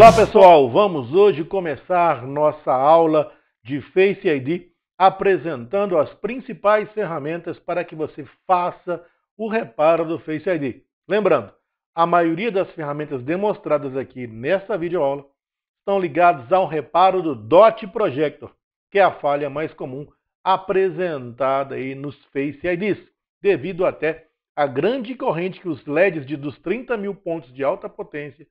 Olá pessoal, vamos hoje começar nossa aula de Face ID apresentando as principais ferramentas para que você faça o reparo do Face ID. Lembrando, a maioria das ferramentas demonstradas aqui nesta videoaula estão ligadas ao reparo do Dot Projector, que é a falha mais comum apresentada aí nos Face IDs, devido até à grande corrente que os LEDs de dos 30 mil pontos de alta potência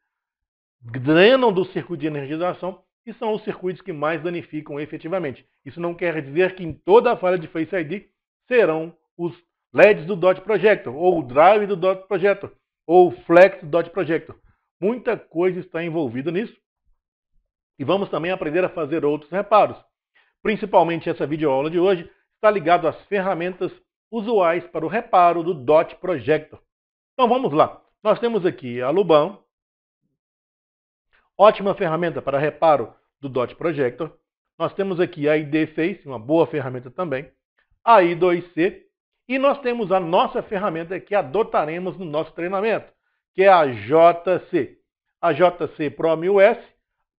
drenam do circuito de energização e são os circuitos que mais danificam efetivamente. Isso não quer dizer que em toda a falha de Face ID serão os LEDs do Dot Projector, ou o Drive do Dot Projector, ou o Flex do Dot Projector. Muita coisa está envolvida nisso. E vamos também aprender a fazer outros reparos. Principalmente essa videoaula de hoje está ligado às ferramentas usuais para o reparo do Dot Projector. Então vamos lá. Nós temos aqui a Lubão, Ótima ferramenta para reparo do Dot Projector. Nós temos aqui a IDFace, uma boa ferramenta também, a I2C, e nós temos a nossa ferramenta que adotaremos no nosso treinamento, que é a JC. A JC Pro 1000S,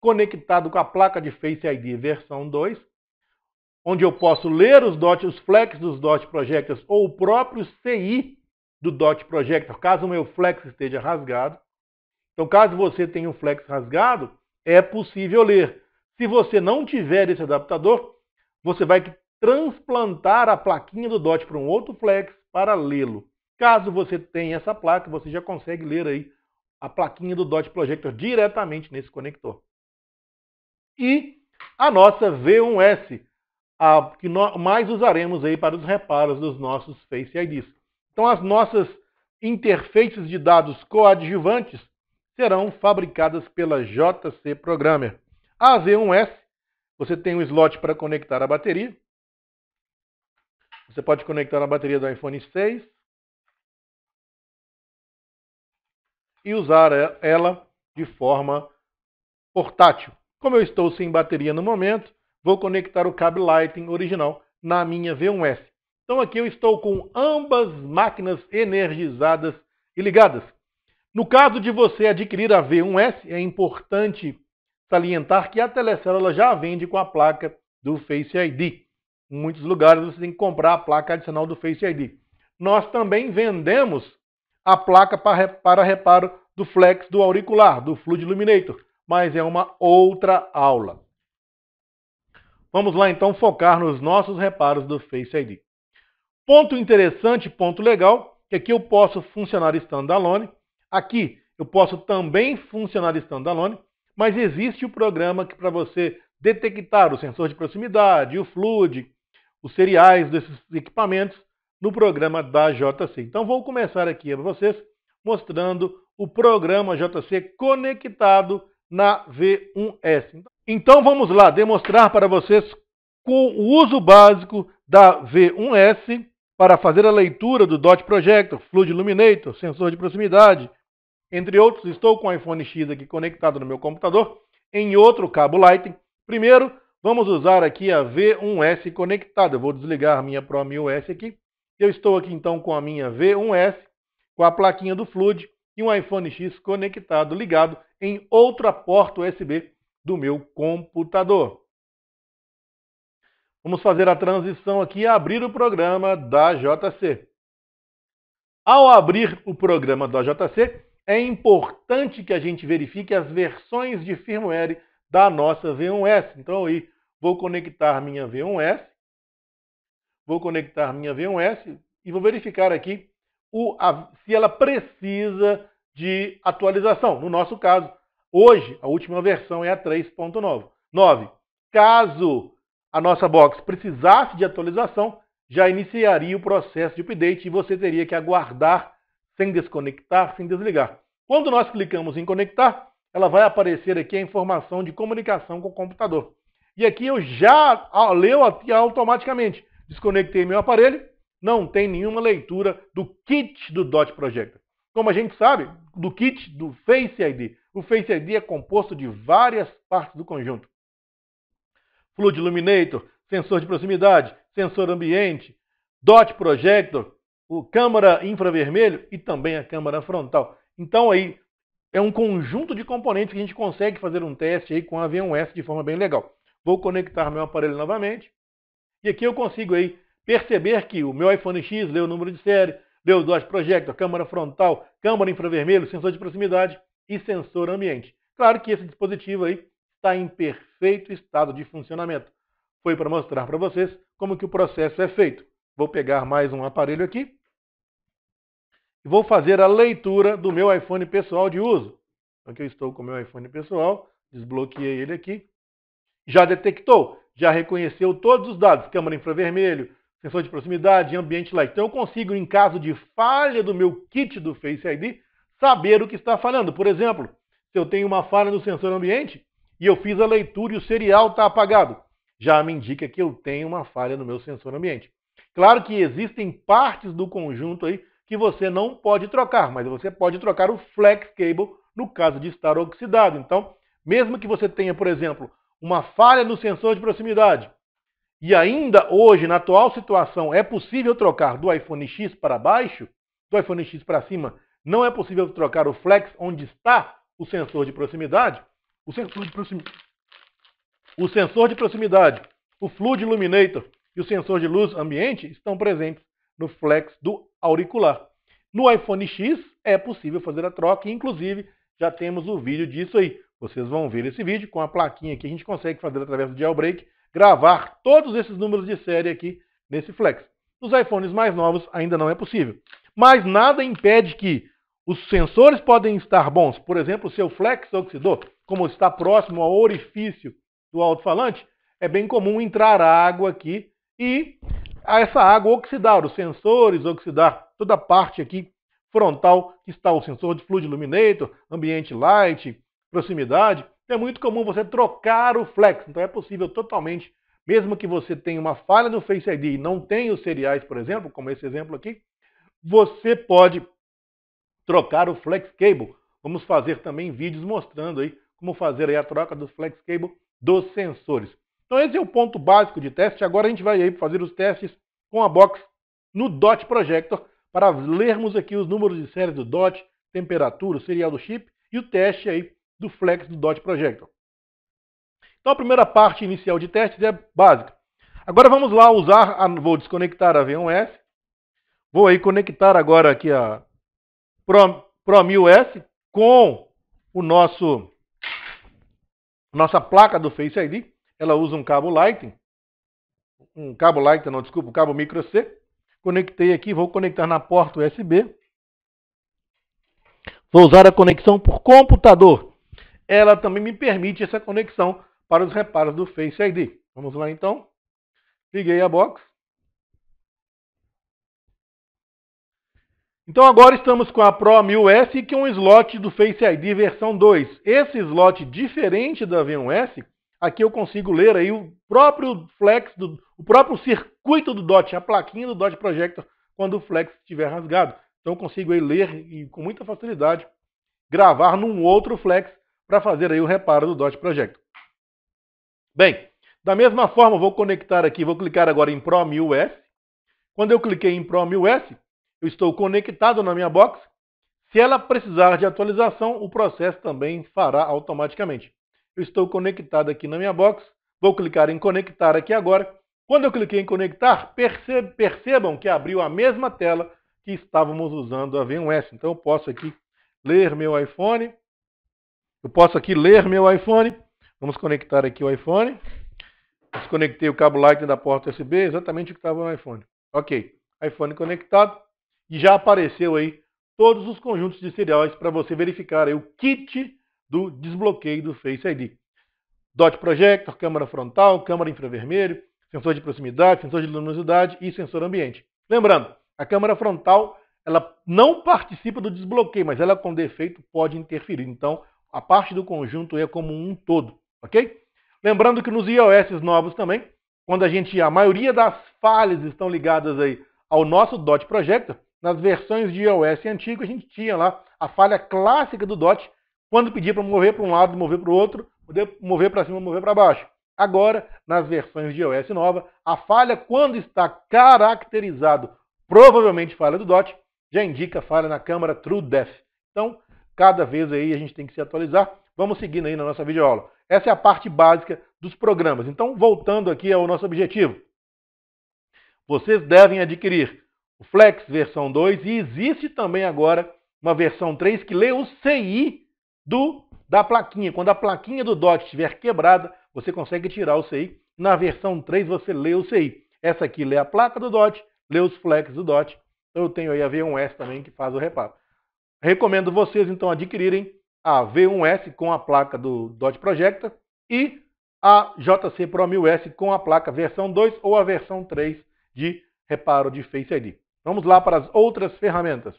conectado com a placa de Face ID versão 2, onde eu posso ler os DOT, os flex dos DOT Projectors ou o próprio CI do DOT Projector, caso o meu flex esteja rasgado. Então, caso você tenha um flex rasgado, é possível ler. Se você não tiver esse adaptador, você vai transplantar a plaquinha do DOT para um outro flex para lê-lo. Caso você tenha essa placa, você já consegue ler aí a plaquinha do DOT Projector diretamente nesse conector. E a nossa V1S, a que nós mais usaremos aí para os reparos dos nossos Face IDs. Então as nossas interfaces de dados coadjuvantes serão fabricadas pela JC Programmer. A V1S, você tem um slot para conectar a bateria. Você pode conectar a bateria do iPhone 6 e usar ela de forma portátil. Como eu estou sem bateria no momento, vou conectar o cabo Lightning original na minha V1S. Então aqui eu estou com ambas máquinas energizadas e ligadas. No caso de você adquirir a V1S, é importante salientar que a Telecel ela já vende com a placa do Face ID. Em muitos lugares você tem que comprar a placa adicional do Face ID. Nós também vendemos a placa para reparo do flex do auricular, do Fluid Illuminator, mas é uma outra aula. Vamos lá então focar nos nossos reparos do Face ID. Ponto interessante, ponto legal, é que aqui eu posso funcionar standalone, Aqui eu posso também funcionar standalone, mas existe o programa que para você detectar o sensor de proximidade, o FLUD, os seriais desses equipamentos no programa da JC. Então vou começar aqui para vocês mostrando o programa JC conectado na V1S. Então vamos lá demonstrar para vocês o uso básico da V1S para fazer a leitura do Dot Projector, Fluid Illuminator, sensor de proximidade, entre outros, estou com o iPhone X aqui conectado no meu computador em outro cabo Lightning. Primeiro, vamos usar aqui a V1S conectada. Eu vou desligar a minha Pro 1000S aqui. Eu estou aqui então com a minha V1S, com a plaquinha do Flood e um iPhone X conectado, ligado em outra porta USB do meu computador. Vamos fazer a transição aqui e abrir o programa da JC. Ao abrir o programa da JC, é importante que a gente verifique as versões de firmware da nossa V1S. Então aí vou conectar minha V1S, vou conectar minha V1S e vou verificar aqui o, a, se ela precisa de atualização. No nosso caso, hoje a última versão é a 3.9. Caso a nossa box precisasse de atualização, já iniciaria o processo de update e você teria que aguardar sem desconectar, sem desligar. Quando nós clicamos em conectar, ela vai aparecer aqui a informação de comunicação com o computador. E aqui eu já leu automaticamente. Desconectei meu aparelho, não tem nenhuma leitura do kit do Dot Projector. Como a gente sabe, do kit do Face ID. O Face ID é composto de várias partes do conjunto. Fluid Illuminator, sensor de proximidade, sensor ambiente, Dot Projector, o câmara infravermelho e também a câmara frontal. Então aí é um conjunto de componentes que a gente consegue fazer um teste aí com a V1S de forma bem legal. Vou conectar meu aparelho novamente e aqui eu consigo aí perceber que o meu iPhone X leu o número de série, leu o Dodge a câmara frontal, câmara infravermelho, sensor de proximidade e sensor ambiente. Claro que esse dispositivo aí está em perfeito estado de funcionamento. Foi para mostrar para vocês como que o processo é feito. Vou pegar mais um aparelho aqui vou fazer a leitura do meu iPhone pessoal de uso. Aqui então, eu estou com o meu iPhone pessoal, desbloqueei ele aqui. Já detectou, já reconheceu todos os dados, câmera infravermelho, sensor de proximidade, ambiente light. Então eu consigo, em caso de falha do meu kit do Face ID, saber o que está falhando. Por exemplo, se eu tenho uma falha no sensor ambiente e eu fiz a leitura e o serial está apagado, já me indica que eu tenho uma falha no meu sensor ambiente. Claro que existem partes do conjunto aí que você não pode trocar, mas você pode trocar o flex cable no caso de estar oxidado. Então, mesmo que você tenha, por exemplo, uma falha no sensor de proximidade, e ainda hoje, na atual situação, é possível trocar do iPhone X para baixo, do iPhone X para cima, não é possível trocar o flex onde está o sensor de proximidade. O sensor de, o sensor de proximidade, o Fluid Illuminator e o sensor de luz ambiente estão presentes no flex do auricular. No iPhone X é possível fazer a troca, inclusive já temos o vídeo disso aí. Vocês vão ver esse vídeo com a plaquinha que a gente consegue fazer através do jailbreak, gravar todos esses números de série aqui nesse flex. Nos iPhones mais novos ainda não é possível. Mas nada impede que os sensores podem estar bons. Por exemplo, o seu flex oxidor, como está próximo ao orifício do alto-falante, é bem comum entrar água aqui e a essa água oxidar os sensores, oxidar toda a parte aqui frontal que está o sensor de fluid illuminator, ambiente light, proximidade. Então, é muito comum você trocar o flex, então é possível totalmente, mesmo que você tenha uma falha no Face ID e não tenha os seriais, por exemplo, como esse exemplo aqui, você pode trocar o flex cable. Vamos fazer também vídeos mostrando aí como fazer aí a troca do flex cable dos sensores. Então esse é o ponto básico de teste. Agora a gente vai aí fazer os testes com a box no DOT Projector para lermos aqui os números de série do DOT, temperatura, o serial do chip e o teste aí do flex do DOT Projector. Então a primeira parte inicial de testes é básica. Agora vamos lá usar, a, vou desconectar a V1S, vou aí conectar agora aqui a Pro, 1000S com o nosso nossa placa do Face ID ela usa um cabo Lightning, um cabo Lightning, não, desculpa, um cabo micro C. Conectei aqui, vou conectar na porta USB. Vou usar a conexão por computador. Ela também me permite essa conexão para os reparos do Face ID. Vamos lá então. Liguei a box. Então agora estamos com a Pro 1000S que é um slot do Face ID versão 2. Esse slot, diferente da V1S, Aqui eu consigo ler aí o próprio flex, do, o próprio circuito do DOT, a plaquinha do DOT Projector, quando o flex estiver rasgado. Então eu consigo aí ler e com muita facilidade gravar num outro flex para fazer aí o reparo do DOT Projector. Bem, da mesma forma, vou conectar aqui, vou clicar agora em Pro 1000S. Quando eu cliquei em Pro 1000S, eu estou conectado na minha box. Se ela precisar de atualização, o processo também fará automaticamente eu estou conectado aqui na minha box. Vou clicar em conectar aqui agora. Quando eu cliquei em conectar, percebam que abriu a mesma tela que estávamos usando a VMS. 1 s Então eu posso aqui ler meu iPhone. Eu posso aqui ler meu iPhone. Vamos conectar aqui o iPhone. Desconectei o cabo Lightning da porta USB, exatamente o que estava no iPhone. Ok, iPhone conectado. E já apareceu aí todos os conjuntos de cereais para você verificar aí o kit do desbloqueio do Face ID. Dot projector, câmera frontal, câmera infravermelho, sensor de proximidade, sensor de luminosidade e sensor ambiente. Lembrando, a câmera frontal ela não participa do desbloqueio, mas ela com defeito pode interferir. Então, a parte do conjunto é como um todo, ok? Lembrando que nos iOS novos também, quando a gente a maioria das falhas estão ligadas aí ao nosso dot projector, nas versões de iOS antigo a gente tinha lá a falha clássica do dot quando pedi para mover para um lado, mover para o outro, poder mover para cima, mover para baixo. Agora, nas versões de iOS nova, a falha, quando está caracterizado, provavelmente falha do DOT, já indica falha na câmera TrueDef. Então, cada vez aí a gente tem que se atualizar. Vamos seguindo aí na nossa videoaula. Essa é a parte básica dos programas. Então, voltando aqui ao nosso objetivo. Vocês devem adquirir o Flex versão 2 e existe também agora uma versão 3 que lê o CI do da plaquinha. Quando a plaquinha do DOT estiver quebrada, você consegue tirar o CI. Na versão 3 você lê o CI. Essa aqui lê a placa do DOT, lê os flex do DOT. Então, eu tenho aí a V1S também que faz o reparo. Recomendo vocês então adquirirem a V1S com a placa do DOT Projector e a JC Pro 1000S com a placa versão 2 ou a versão 3 de reparo de Face ID. Vamos lá para as outras ferramentas.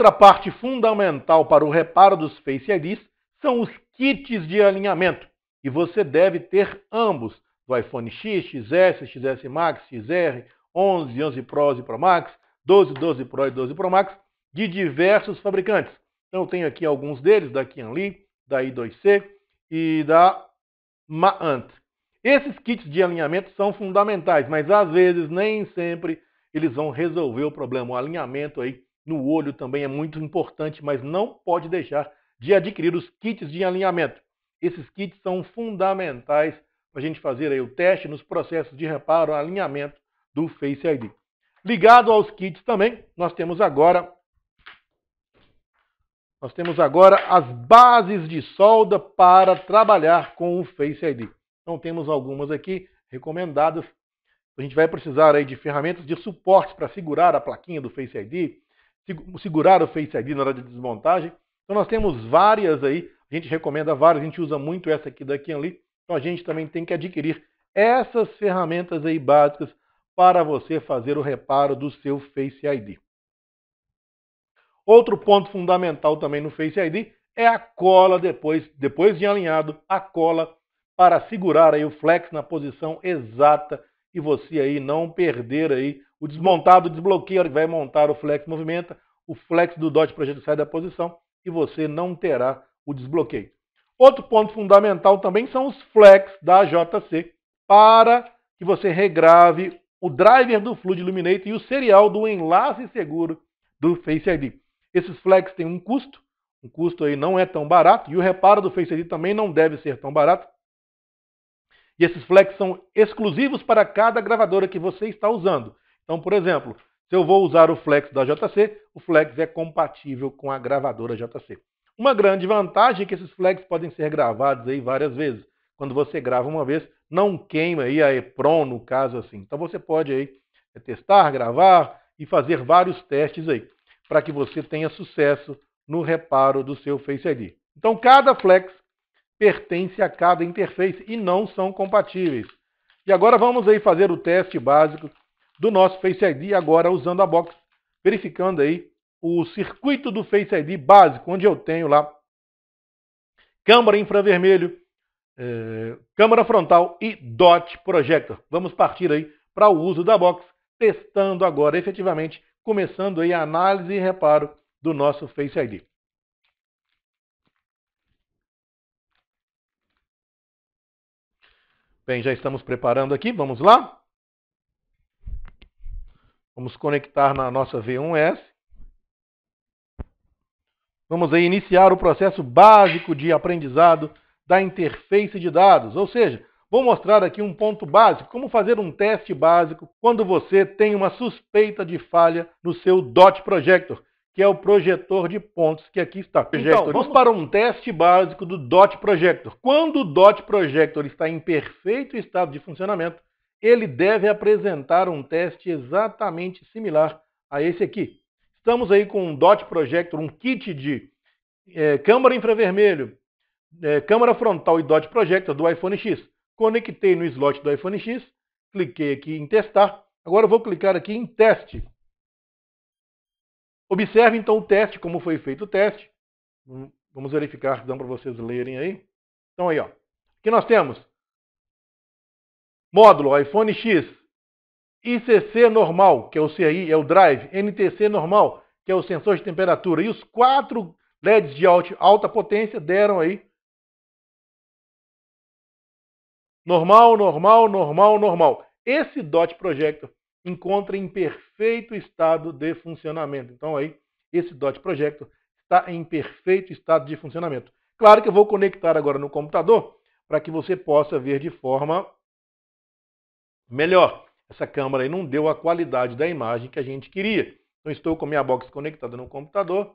Outra parte fundamental para o reparo dos Face IDs são os kits de alinhamento, e você deve ter ambos, do iPhone X, XS, XS Max, XR, 11, 11 Pro e Pro Max, 12, 12 Pro e 12 Pro Max, de diversos fabricantes. Então eu tenho aqui alguns deles, da Qianli, da I2C e da Maant. Esses kits de alinhamento são fundamentais, mas às vezes, nem sempre, eles vão resolver o problema, o alinhamento aí no olho também é muito importante, mas não pode deixar de adquirir os kits de alinhamento. Esses kits são fundamentais para a gente fazer aí o teste nos processos de reparo, alinhamento do Face ID. Ligado aos kits também, nós temos agora nós temos agora as bases de solda para trabalhar com o Face ID. Então temos algumas aqui recomendadas. A gente vai precisar aí de ferramentas de suporte para segurar a plaquinha do Face ID, segurar o Face ID na hora de desmontagem. Então nós temos várias aí, a gente recomenda várias, a gente usa muito essa aqui daqui ali. Então a gente também tem que adquirir essas ferramentas aí básicas para você fazer o reparo do seu Face ID. Outro ponto fundamental também no Face ID é a cola depois, depois de alinhado, a cola para segurar aí o flex na posição exata e você aí não perder aí o desmontado desbloqueia, ele vai montar o flex movimenta, o flex do dot projeto sai da posição e você não terá o desbloqueio. Outro ponto fundamental também são os flex da JC para que você regrave o driver do Fluid Illuminate e o serial do enlace seguro do Face ID. Esses flex têm um custo, um custo aí não é tão barato, e o reparo do Face ID também não deve ser tão barato. E esses flex são exclusivos para cada gravadora que você está usando. Então, por exemplo, se eu vou usar o Flex da JC, o Flex é compatível com a gravadora JC. Uma grande vantagem é que esses Flex podem ser gravados aí várias vezes. Quando você grava uma vez, não queima aí a EPROM, no caso assim. Então você pode aí é, testar, gravar e fazer vários testes aí, para que você tenha sucesso no reparo do seu Face ID. Então cada flex pertence a cada interface e não são compatíveis. E agora vamos aí fazer o teste básico do nosso Face ID agora usando a box, verificando aí o circuito do Face ID básico, onde eu tenho lá câmara infravermelho, eh, câmara frontal e dot projector. Vamos partir aí para o uso da box, testando agora efetivamente, começando aí a análise e reparo do nosso Face ID. Bem, já estamos preparando aqui, vamos lá. Vamos conectar na nossa V1S. Vamos aí iniciar o processo básico de aprendizado da interface de dados, ou seja, vou mostrar aqui um ponto básico, como fazer um teste básico quando você tem uma suspeita de falha no seu DOT Projector, que é o projetor de pontos que aqui está. Então, vamos para um teste básico do DOT Projector. Quando o DOT Projector está em perfeito estado de funcionamento, ele deve apresentar um teste exatamente similar a esse aqui. Estamos aí com um DOT Projector, um kit de é, câmara infravermelho, é, câmara frontal e DOT Projector do iPhone X. Conectei no slot do iPhone X, cliquei aqui em testar. Agora eu vou clicar aqui em teste. Observe então o teste, como foi feito o teste. Vamos verificar, dão para vocês lerem aí. Então aí, ó. Aqui nós temos Módulo iPhone X, ICC normal, que é o CI, é o drive, NTC normal, que é o sensor de temperatura, e os quatro LEDs de alta potência deram aí normal, normal, normal, normal. Esse dot projector encontra em perfeito estado de funcionamento. Então aí, esse dot projector está em perfeito estado de funcionamento. Claro que eu vou conectar agora no computador para que você possa ver de forma melhor. Essa câmera aí não deu a qualidade da imagem que a gente queria. Então estou com a minha box conectada no computador.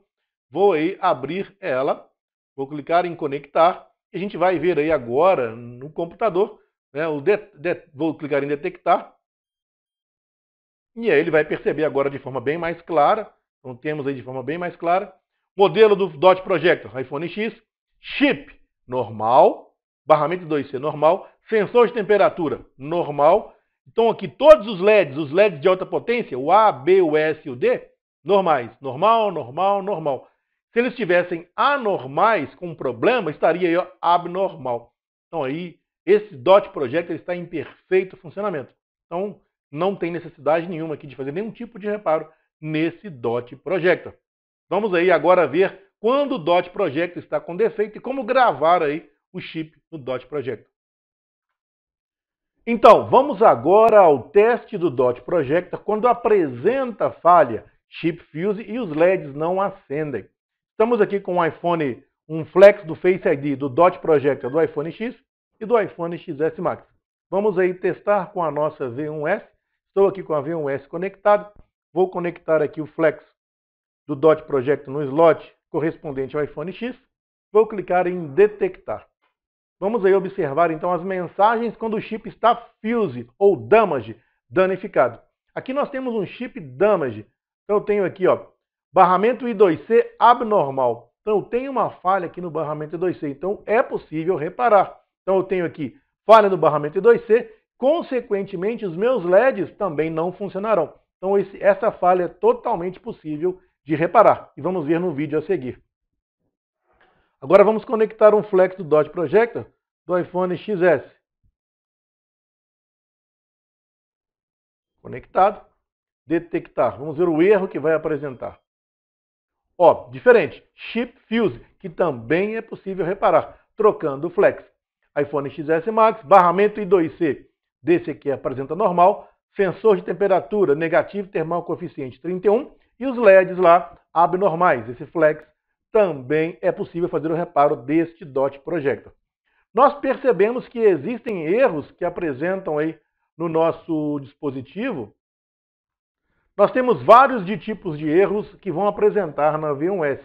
Vou aí abrir ela, vou clicar em conectar e a gente vai ver aí agora no computador, né, o det, det, vou clicar em detectar e aí ele vai perceber agora de forma bem mais clara, então temos aí de forma bem mais clara, modelo do Dot Projector, iPhone X, chip normal, barramento 2C normal, sensor de temperatura normal, então aqui todos os LEDs, os LEDs de alta potência, o A, B, o S e o D, normais, normal, normal, normal. Se eles estivessem anormais, com um problema, estaria aí, abnormal. Então aí, esse dot projector está em perfeito funcionamento. Então não tem necessidade nenhuma aqui de fazer nenhum tipo de reparo nesse dot projector. Vamos aí agora ver quando o dot projector está com defeito e como gravar aí o chip no dot projector. Então, vamos agora ao teste do DOT Projector quando apresenta falha Chip Fuse e os LEDs não acendem. Estamos aqui com um iPhone, um Flex do Face ID, do DOT Projector do iPhone X e do iPhone XS Max. Vamos aí testar com a nossa V1S. Estou aqui com a V1S conectada. Vou conectar aqui o Flex do DOT Projector no slot correspondente ao iPhone X. Vou clicar em detectar. Vamos aí observar então as mensagens quando o chip está fuse ou damage, danificado. Aqui nós temos um chip damage. Então eu tenho aqui, ó, barramento I2C abnormal. Então eu tenho uma falha aqui no barramento I2C, então é possível reparar. Então eu tenho aqui falha no barramento I2C, consequentemente os meus LEDs também não funcionarão. Então esse, essa falha é totalmente possível de reparar. E vamos ver no vídeo a seguir. Agora vamos conectar um flex do Dodge Projector do iPhone XS. Conectado. Detectar. Vamos ver o erro que vai apresentar. Ó, diferente. Chip Fuse, que também é possível reparar, trocando o flex. iPhone XS Max, barramento I2C. Desse aqui apresenta normal. Sensor de temperatura negativo, termal coeficiente 31. E os LEDs lá, abnormais. Esse flex também é possível fazer o reparo deste dot projector. Nós percebemos que existem erros que apresentam aí no nosso dispositivo. Nós temos vários de tipos de erros que vão apresentar na V1S.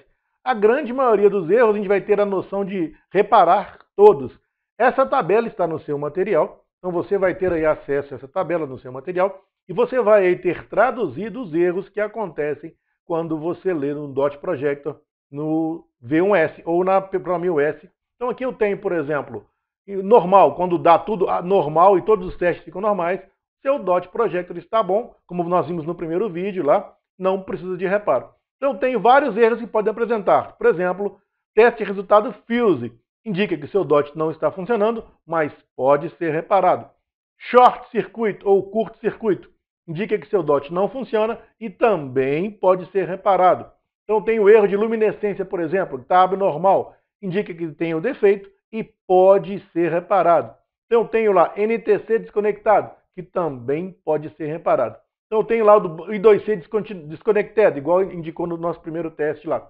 A grande maioria dos erros a gente vai ter a noção de reparar todos. Essa tabela está no seu material, então você vai ter aí acesso a essa tabela no seu material e você vai ter traduzido os erros que acontecem quando você lê no Dot Projector no V1S ou na Programil S. Então aqui eu tenho, por exemplo, normal, quando dá tudo ah, normal e todos os testes ficam normais, seu dot projector está bom, como nós vimos no primeiro vídeo lá, não precisa de reparo. Então tem vários erros que podem apresentar. Por exemplo, teste resultado fuse, indica que seu dot não está funcionando, mas pode ser reparado. Short circuito ou curto circuito, indica que seu dot não funciona e também pode ser reparado. Então tem o erro de luminescência, por exemplo, que está abnormal, indica que tem o defeito e pode ser reparado. Então eu tenho lá NTC desconectado, que também pode ser reparado. Então eu tenho lá o I2C desconectado, igual indicou no nosso primeiro teste lá.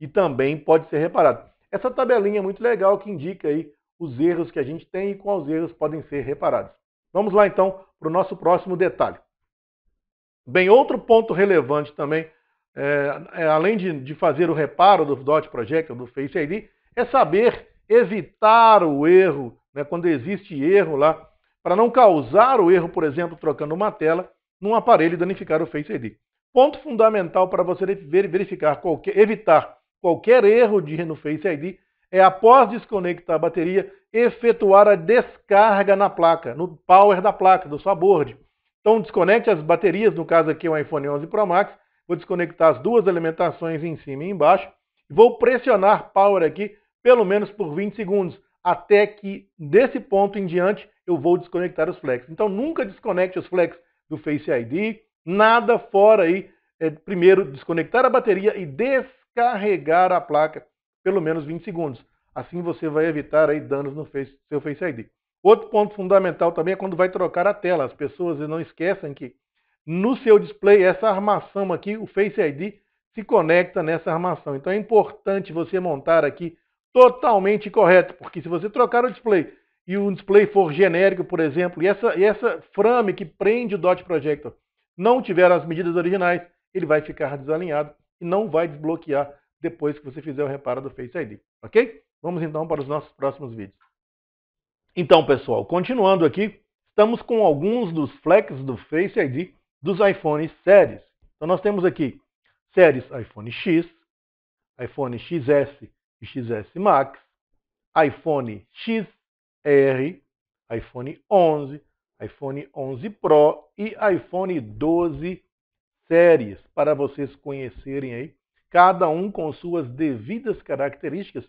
E também pode ser reparado. Essa tabelinha é muito legal que indica aí os erros que a gente tem e quais erros podem ser reparados. Vamos lá então para o nosso próximo detalhe. Bem, outro ponto relevante também é, é, além de, de, fazer o reparo do DOT Project, do Face ID, é saber evitar o erro, né, quando existe erro lá, para não causar o erro, por exemplo, trocando uma tela num aparelho e danificar o Face ID. Ponto fundamental para você verificar qualquer, evitar qualquer erro de, no Face ID é, após desconectar a bateria, efetuar a descarga na placa, no power da placa, do sua board. Então, desconecte as baterias, no caso aqui é um iPhone 11 Pro Max, Vou desconectar as duas alimentações em cima e embaixo. E vou pressionar Power aqui pelo menos por 20 segundos, até que desse ponto em diante eu vou desconectar os flex. Então nunca desconecte os flex do Face ID, nada fora aí. É, primeiro desconectar a bateria e descarregar a placa pelo menos 20 segundos. Assim você vai evitar aí danos no face, seu Face ID. Outro ponto fundamental também é quando vai trocar a tela. As pessoas não esquecem que no seu display, essa armação aqui, o Face ID, se conecta nessa armação. Então é importante você montar aqui totalmente correto, porque se você trocar o display e o display for genérico, por exemplo, e essa, e essa frame que prende o Dot Projector não tiver as medidas originais, ele vai ficar desalinhado e não vai desbloquear depois que você fizer o reparo do Face ID, ok? Vamos então para os nossos próximos vídeos. Então, pessoal, continuando aqui, estamos com alguns dos flex do Face ID dos iPhones séries. Então nós temos aqui séries iPhone X, iPhone XS e XS Max, iPhone XR, iPhone 11, iPhone 11 Pro e iPhone 12 séries, para vocês conhecerem aí, cada um com suas devidas características.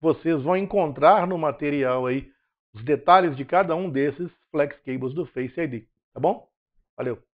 Vocês vão encontrar no material aí os detalhes de cada um desses flex cables do Face ID, tá bom? Valeu.